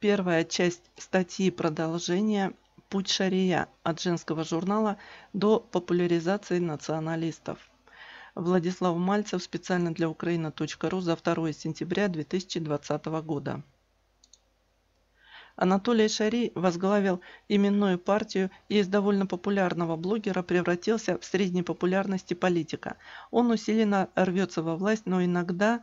Первая часть статьи продолжения «Путь Шария» от женского журнала до популяризации националистов. Владислав Мальцев специально для Украина.ру за 2 сентября 2020 года. Анатолий Шари возглавил именную партию и из довольно популярного блогера превратился в средней популярности политика. Он усиленно рвется во власть, но иногда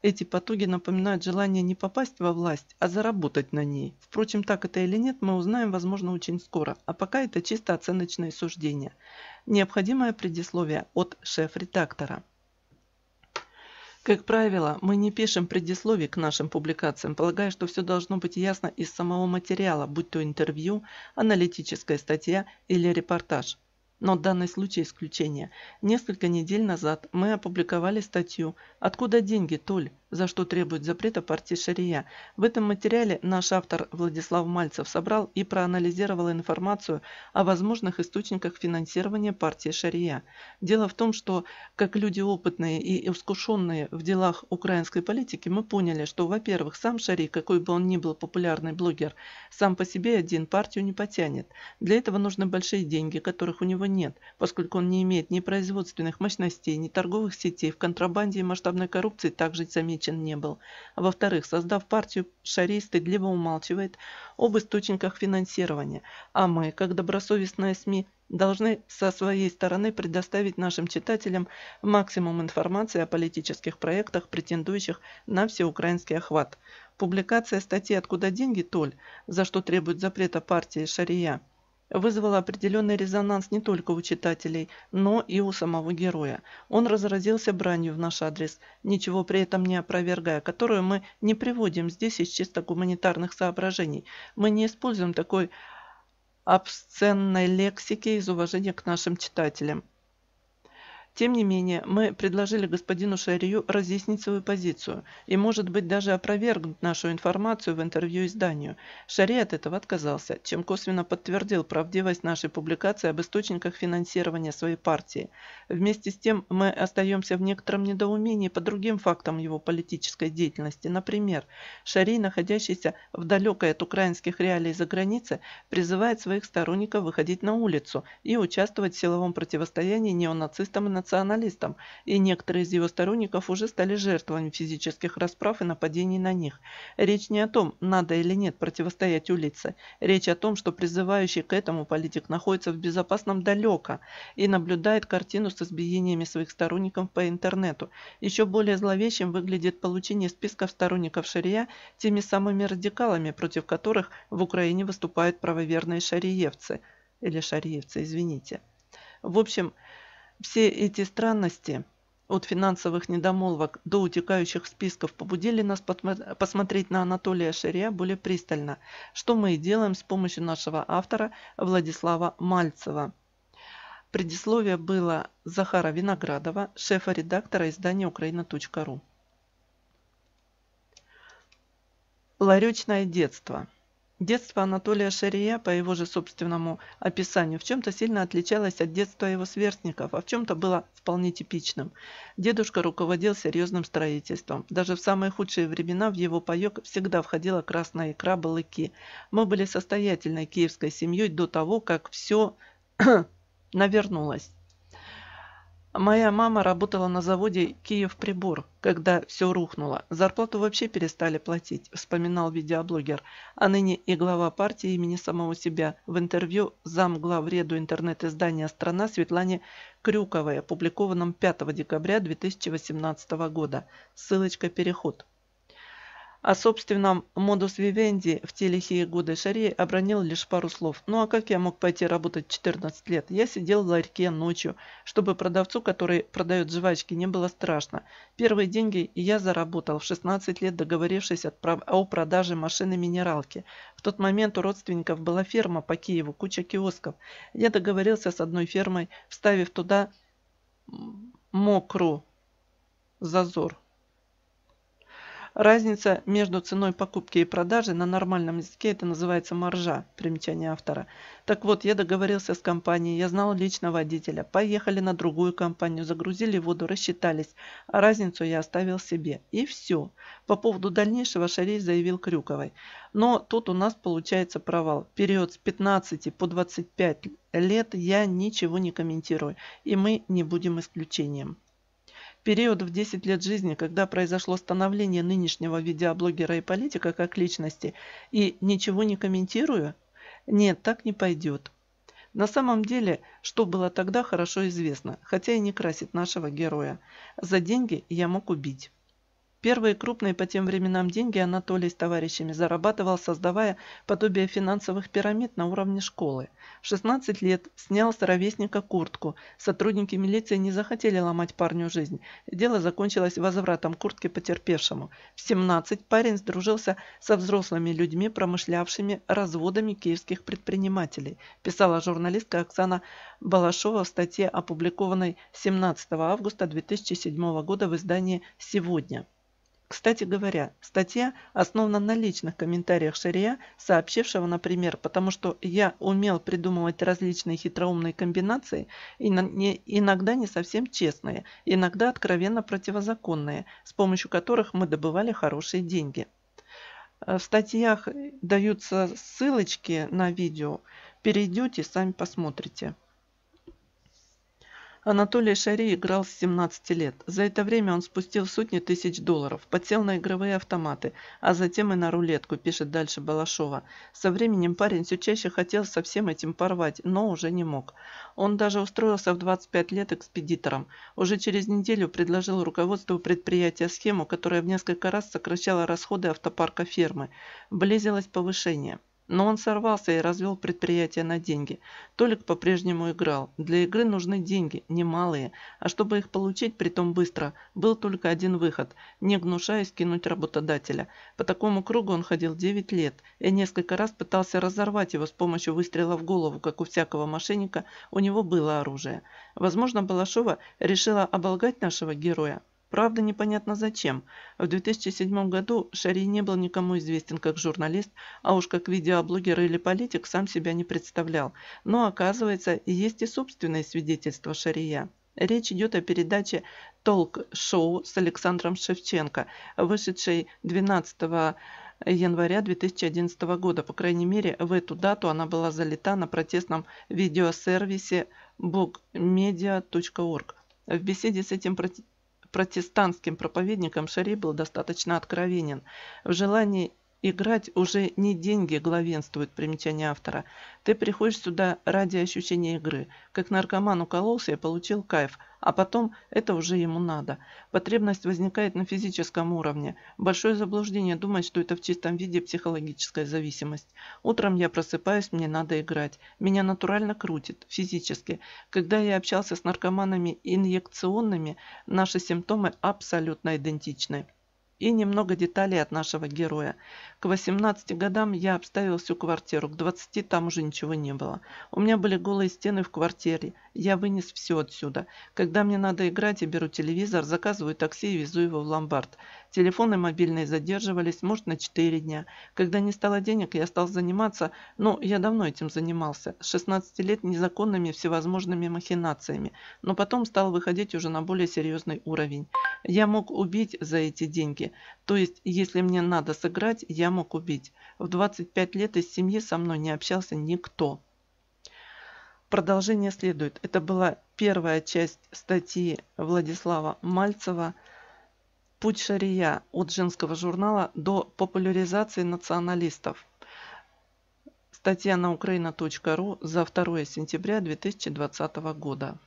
эти потуги напоминают желание не попасть во власть, а заработать на ней. Впрочем, так это или нет, мы узнаем, возможно, очень скоро. А пока это чисто оценочное суждение. Необходимое предисловие от шеф-редактора. Как правило, мы не пишем предисловий к нашим публикациям, полагая, что все должно быть ясно из самого материала, будь то интервью, аналитическая статья или репортаж но данный случай исключение. Несколько недель назад мы опубликовали статью «Откуда деньги, Толь?» за что требует запрета партии Шария. В этом материале наш автор Владислав Мальцев собрал и проанализировал информацию о возможных источниках финансирования партии Шария. Дело в том, что как люди опытные и искушенные в делах украинской политики, мы поняли, что, во-первых, сам Шари, какой бы он ни был популярный блогер, сам по себе один партию не потянет. Для этого нужны большие деньги, которых у него нет, поскольку он не имеет ни производственных мощностей, ни торговых сетей, в контрабанде и масштабной коррупции также заметен замечен не был. во-вторых, создав партию, Шарей стыдливо умалчивает об источниках финансирования, а мы, как добросовестная СМИ, должны со своей стороны предоставить нашим читателям максимум информации о политических проектах, претендующих на всеукраинский охват. Публикация статьи «Откуда деньги, Толь?», за что требует запрета партии Шария – вызвало определенный резонанс не только у читателей, но и у самого героя. Он разразился бранью в наш адрес, ничего при этом не опровергая, которую мы не приводим здесь из чисто гуманитарных соображений. Мы не используем такой абсценной лексики из уважения к нашим читателям. Тем не менее, мы предложили господину Шерию разъяснить свою позицию и, может быть, даже опровергнуть нашу информацию в интервью изданию. Шери от этого отказался, чем косвенно подтвердил правдивость нашей публикации об источниках финансирования своей партии. Вместе с тем, мы остаемся в некотором недоумении по другим фактам его политической деятельности. Например, Шери, находящийся в далекой от украинских реалий за границей, призывает своих сторонников выходить на улицу и участвовать в силовом противостоянии неонацистам и нацистам националистам и некоторые из его сторонников уже стали жертвами физических расправ и нападений на них. Речь не о том, надо или нет противостоять улице. Речь о том, что призывающий к этому политик находится в безопасном далеко и наблюдает картину с избиениями своих сторонников по интернету. Еще более зловещим выглядит получение списков сторонников шария теми самыми радикалами, против которых в Украине выступают правоверные шариевцы. Или шариевцы, извините. В общем, все эти странности, от финансовых недомолвок до утекающих списков, побудили нас посмотреть на Анатолия Ширя более пристально, что мы и делаем с помощью нашего автора Владислава Мальцева. Предисловие было Захара Виноградова, шефа-редактора издания «Украина.ру». Ларечное детство – Детство Анатолия Шария, по его же собственному описанию, в чем-то сильно отличалось от детства его сверстников, а в чем-то было вполне типичным. Дедушка руководил серьезным строительством. Даже в самые худшие времена в его паек всегда входила красная икра балыки. Мы были состоятельной киевской семьей до того, как все навернулось. Моя мама работала на заводе «Киев-прибор», когда все рухнуло. Зарплату вообще перестали платить, вспоминал видеоблогер, а ныне и глава партии имени самого себя в интервью замглавреду интернет-издания «Страна» Светлане Крюковой, опубликованном 5 декабря 2018 года. Ссылочка «Переход». О собственном модус вивенди в те лихие годы Шарей обронил лишь пару слов. Ну а как я мог пойти работать 14 лет? Я сидел в ларьке ночью, чтобы продавцу, который продает жвачки, не было страшно. Первые деньги я заработал в 16 лет, договорившись о продаже машины минералки. В тот момент у родственников была ферма по Киеву, куча киосков. Я договорился с одной фермой, вставив туда мокру зазор Разница между ценой покупки и продажи на нормальном языке это называется маржа, примечание автора. Так вот, я договорился с компанией, я знал лично водителя. Поехали на другую компанию, загрузили воду, рассчитались, а разницу я оставил себе. И все. По поводу дальнейшего Шарей заявил Крюковой. Но тут у нас получается провал. Период с 15 по 25 лет я ничего не комментирую, и мы не будем исключением период в 10 лет жизни, когда произошло становление нынешнего видеоблогера и политика как личности, и ничего не комментирую? Нет, так не пойдет. На самом деле, что было тогда, хорошо известно, хотя и не красит нашего героя. За деньги я мог убить. Первые крупные по тем временам деньги Анатолий с товарищами зарабатывал, создавая подобие финансовых пирамид на уровне школы. В 16 лет снял с ровесника куртку. Сотрудники милиции не захотели ломать парню жизнь. Дело закончилось возвратом куртки потерпевшему. В 17 парень сдружился со взрослыми людьми, промышлявшими разводами киевских предпринимателей, писала журналистка Оксана Балашова в статье, опубликованной 17 августа 2007 года в издании «Сегодня». Кстати говоря, статья основана на личных комментариях Шария, сообщившего, например, потому что я умел придумывать различные хитроумные комбинации, иногда не совсем честные, иногда откровенно противозаконные, с помощью которых мы добывали хорошие деньги. Э, в статьях даются ссылочки на видео. Перейдете, сами посмотрите. Анатолий Шари играл с 17 лет. За это время он спустил сотни тысяч долларов, подсел на игровые автоматы, а затем и на рулетку, пишет дальше Балашова. Со временем парень все чаще хотел со всем этим порвать, но уже не мог. Он даже устроился в 25 лет экспедитором. Уже через неделю предложил руководству предприятия схему, которая в несколько раз сокращала расходы автопарка фермы. Близилось повышение. Но он сорвался и развел предприятие на деньги. Толик по-прежнему играл. Для игры нужны деньги, немалые. А чтобы их получить, притом быстро, был только один выход, не гнушаясь кинуть работодателя. По такому кругу он ходил 9 лет и несколько раз пытался разорвать его с помощью выстрела в голову, как у всякого мошенника, у него было оружие. Возможно, Балашова решила оболгать нашего героя. Правда, непонятно зачем. В 2007 году Шари не был никому известен как журналист, а уж как видеоблогер или политик сам себя не представлял. Но оказывается, есть и собственное свидетельство Шария. Речь идет о передаче «Толк-шоу» с Александром Шевченко, вышедшей 12 января 2011 года. По крайней мере, в эту дату она была залита на протестном видеосервисе bogmedia.org. В беседе с этим протестантским проповедникам Шарий был достаточно откровенен в желании играть уже не деньги главенствует примечание автора. Ты приходишь сюда ради ощущения игры. Как наркоман укололся и получил кайф, а потом это уже ему надо. Потребность возникает на физическом уровне. Большое заблуждение думать, что это в чистом виде психологическая зависимость. Утром я просыпаюсь, мне надо играть. Меня натурально крутит, физически. Когда я общался с наркоманами инъекционными, наши симптомы абсолютно идентичны. И немного деталей от нашего героя. К 18 годам я обставил всю квартиру, к 20 там уже ничего не было. У меня были голые стены в квартире, я вынес все отсюда. Когда мне надо играть, я беру телевизор, заказываю такси и везу его в ломбард. Телефоны мобильные задерживались, может, на 4 дня. Когда не стало денег, я стал заниматься, ну, я давно этим занимался, с 16 лет незаконными всевозможными махинациями, но потом стал выходить уже на более серьезный уровень я мог убить за эти деньги. То есть, если мне надо сыграть, я мог убить. В 25 лет из семьи со мной не общался никто. Продолжение следует. Это была первая часть статьи Владислава Мальцева «Путь Шария» от женского журнала до популяризации националистов. Статья на украина.ру за 2 сентября 2020 года.